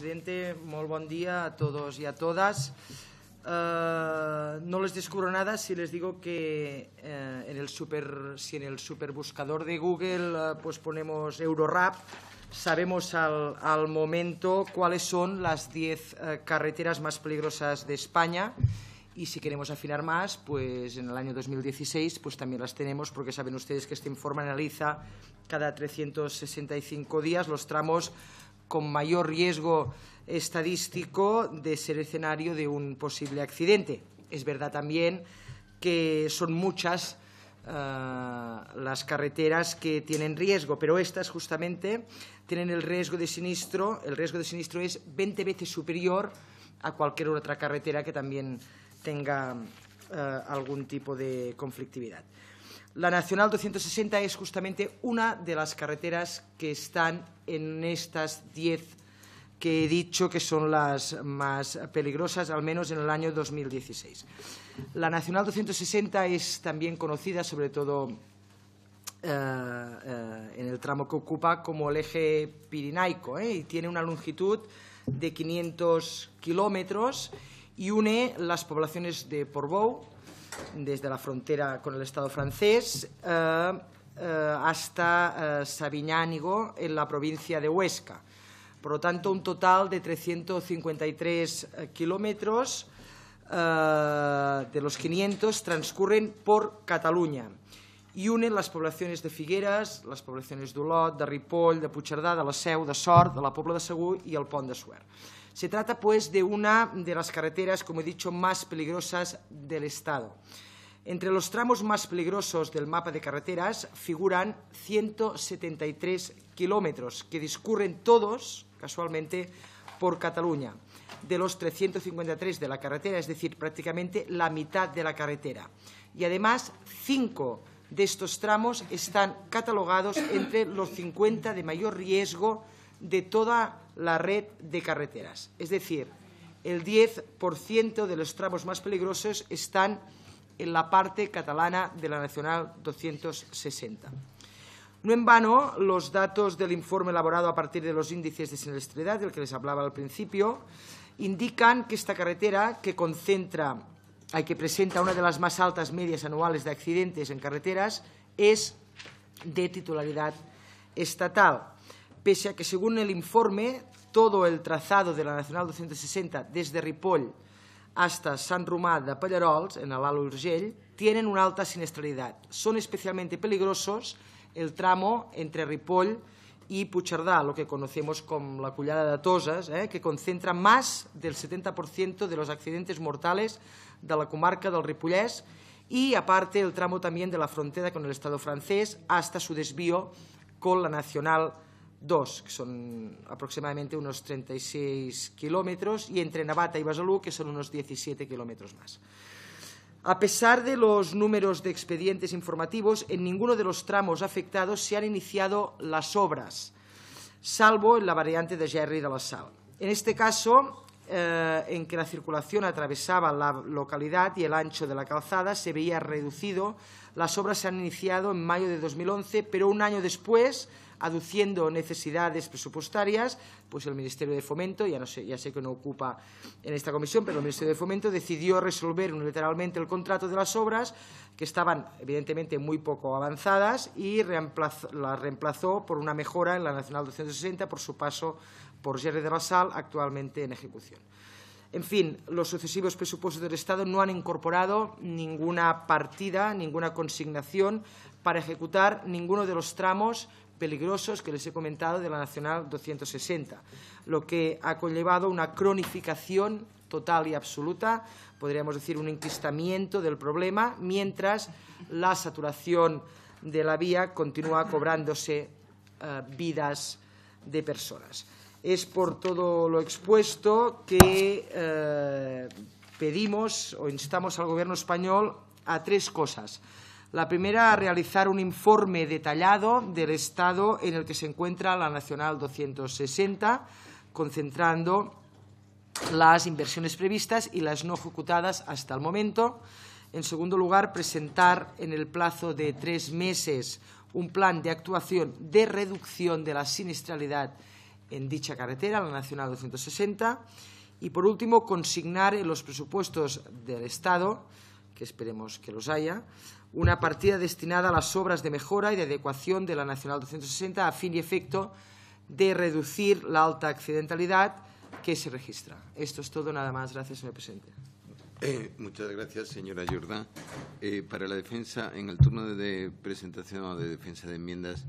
presidente, muy buen día a todos y a todas. Eh, no les descubro nada si les digo que eh, en el super, si en el superbuscador de Google eh, pues ponemos Eurorap, sabemos al, momento cuáles son las diez carreteras más peligrosas de España y si queremos afinar más, pues en el año 2016 pues también las tenemos porque saben ustedes que este informe analiza cada 365 días los tramos con mayor riesgo estadístico de ser escenario de un posible accidente. Es verdad también que son muchas eh, las carreteras que tienen riesgo, pero estas justamente tienen el riesgo de sinistro, el riesgo de sinistro es 20 veces superior a cualquier otra carretera que también tenga eh, algún tipo de conflictividad. La Nacional 260 es justamente una de las carreteras que están en estas 10 que he dicho que son las más peligrosas, al menos en el año 2016. La Nacional 260 es también conocida, sobre todo eh, eh, en el tramo que ocupa, como el eje pirinaico ¿eh? y tiene una longitud de 500 kilómetros y une las poblaciones de Porbou. des de la frontera l'estat el eh, eh, hasta eh, Sabiñánigo, en la província de Huesca. Per tant, un total de 353 quilòmetres eh, eh, de los 500 transcurren por Cataluña i unen les poblacions de Figueres, les poblacions d'Olot, de Ripoll, de Puigcerdà, de la Seu, de Sort, de la Pobla de Segur i el Pont de Suert. Se trata, pues, de una de las carreteras, como he dicho, más peligrosas del Estado. Entre los tramos más peligrosos del mapa de carreteras figuran 173 kilómetros que discurren todos, casualmente, por Cataluña, de los 353 de la carretera, es decir, prácticamente la mitad de la carretera. Y además, cinco de estos tramos están catalogados entre los 50 de mayor riesgo de toda la red de carreteras. Es decir, el 10% de los tramos más peligrosos están en la parte catalana de la Nacional 260. No en vano, los datos del informe elaborado a partir de los índices de siniestralidad, del que les hablaba al principio, indican que esta carretera, que concentra y que presenta una de las más altas medias anuales de accidentes en carreteras, es de titularidad estatal pese a que, según el informe, todo el trazado de la Nacional 260 desde Ripoll hasta San Román de Pallarols, en el Alt Urgell, tienen una alta siniestralidad. Son especialmente peligrosos el tramo entre Ripoll y Puchardá, lo que conocemos como la Cullada de Atosas, eh, que concentra más del 70% de los accidentes mortales de la comarca del Ripollès y aparte el tramo también de la frontera con el Estado francés hasta su desvío con la Nacional dos, que son aproximadamente unos 36 kilómetros, y entre Navata y Basalú que son unos 17 kilómetros más. A pesar de los números de expedientes informativos, en ninguno de los tramos afectados se han iniciado las obras, salvo en la variante de Gerri de la Sal. En este caso, eh, en que la circulación atravesaba la localidad y el ancho de la calzada se veía reducido, las obras se han iniciado en mayo de 2011, pero un año después aduciendo necesidades presupuestarias, pues el Ministerio de Fomento, ya, sé, que no ocupa en esta comisión, pero el Ministerio de Fomento decidió resolver unilateralmente el contrato de las obras, que estaban evidentemente muy poco avanzadas, y las la reemplazó por una mejora en la Nacional 260 por su paso por Jerry de la Sal, actualmente en ejecución. En fin, los sucesivos presupuestos del Estado no han incorporado ninguna partida, ninguna consignación para ejecutar ninguno de los tramos peligrosos que les he comentado de la Nacional 260, lo que ha conllevado una cronificación total y absoluta, podríamos decir un enquistamiento del problema, mientras la saturación de la vía continúa cobrándose eh, vidas de personas. Es por todo lo expuesto que eh, pedimos o instamos al Gobierno español a tres cosas. La primera, realizar un informe detallado del estado en el que se encuentra la Nacional 260, concentrando las inversiones previstas y las no ejecutadas hasta el momento. En segundo lugar, presentar en el plazo de tres meses un plan de actuación de reducción de la siniestralidad en dicha carretera, la Nacional 260. Y por último, consignar en los presupuestos del Estado, que esperemos que los haya, una partida destinada a las obras de mejora y de adecuación de la Nacional 260 a fin y efecto de reducir la alta accidentalidad que se registra. Esto es todo, nada más. Gracias, señor presidente. Eh, muchas gracias, señora Jordán. Eh, para la defensa, en el turno de presentación o de defensa de enmiendas.